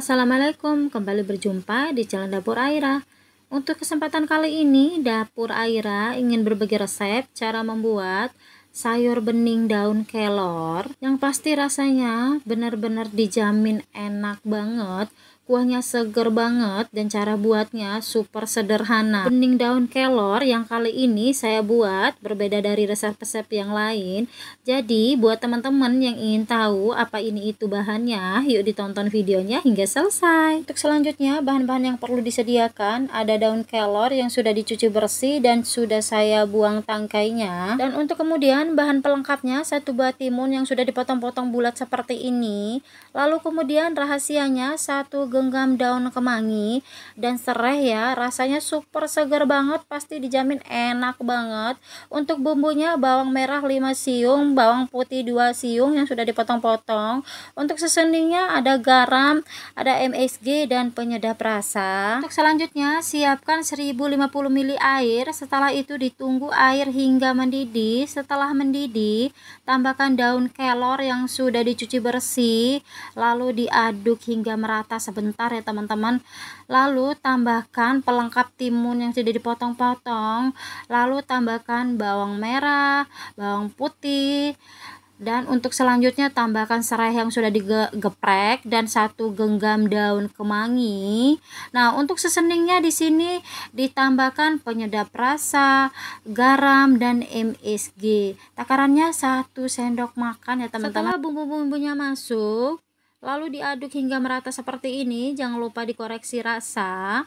Assalamualaikum, kembali berjumpa di channel Dapur Aira. Untuk kesempatan kali ini, Dapur Aira ingin berbagi resep cara membuat sayur bening daun kelor yang pasti rasanya benar-benar dijamin enak banget Kuahnya seger banget dan cara buatnya super sederhana. Bening daun kelor yang kali ini saya buat berbeda dari resep-resep yang lain. Jadi buat teman-teman yang ingin tahu apa ini itu bahannya, yuk ditonton videonya hingga selesai. Untuk selanjutnya bahan-bahan yang perlu disediakan ada daun kelor yang sudah dicuci bersih dan sudah saya buang tangkainya. Dan untuk kemudian bahan pelengkapnya satu buah timun yang sudah dipotong-potong bulat seperti ini. Lalu kemudian rahasianya satu genggam daun kemangi dan serai ya rasanya super segar banget pasti dijamin enak banget untuk bumbunya bawang merah 5 siung bawang putih 2 siung yang sudah dipotong-potong untuk seseningnya ada garam ada MSG dan penyedap rasa untuk selanjutnya siapkan 1050 ml air setelah itu ditunggu air hingga mendidih setelah mendidih tambahkan daun kelor yang sudah dicuci bersih lalu diaduk hingga merata sebentar sebentar ya teman-teman lalu tambahkan pelengkap timun yang sudah dipotong-potong lalu tambahkan bawang merah bawang putih dan untuk selanjutnya tambahkan serai yang sudah digeprek dan satu genggam daun kemangi. Nah, untuk seseningnya di sini ditambahkan penyedap rasa, garam dan MSG. Takarannya satu sendok makan ya, teman-teman. Setelah bumbu-bumbunya masuk, Lalu diaduk hingga merata seperti ini. Jangan lupa dikoreksi rasa.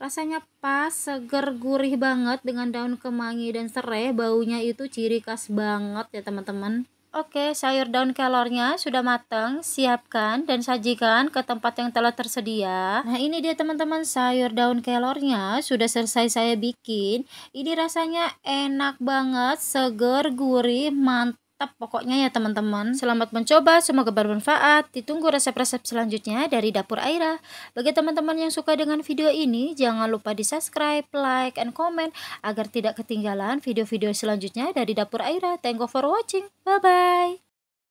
Rasanya pas, seger, gurih banget dengan daun kemangi dan serai. Baunya itu ciri khas banget ya teman-teman. Oke, sayur daun kelornya sudah matang, siapkan dan sajikan ke tempat yang telah tersedia. Nah, ini dia teman-teman sayur daun kelornya sudah selesai saya bikin. Ini rasanya enak banget, seger, gurih, mantap mantap pokoknya ya teman-teman. Selamat mencoba, semoga bermanfaat. Ditunggu resep-resep selanjutnya dari Dapur Aira. Bagi teman-teman yang suka dengan video ini, jangan lupa di subscribe, like, and comment agar tidak ketinggalan video-video selanjutnya dari Dapur Aira. Thank you for watching. Bye-bye.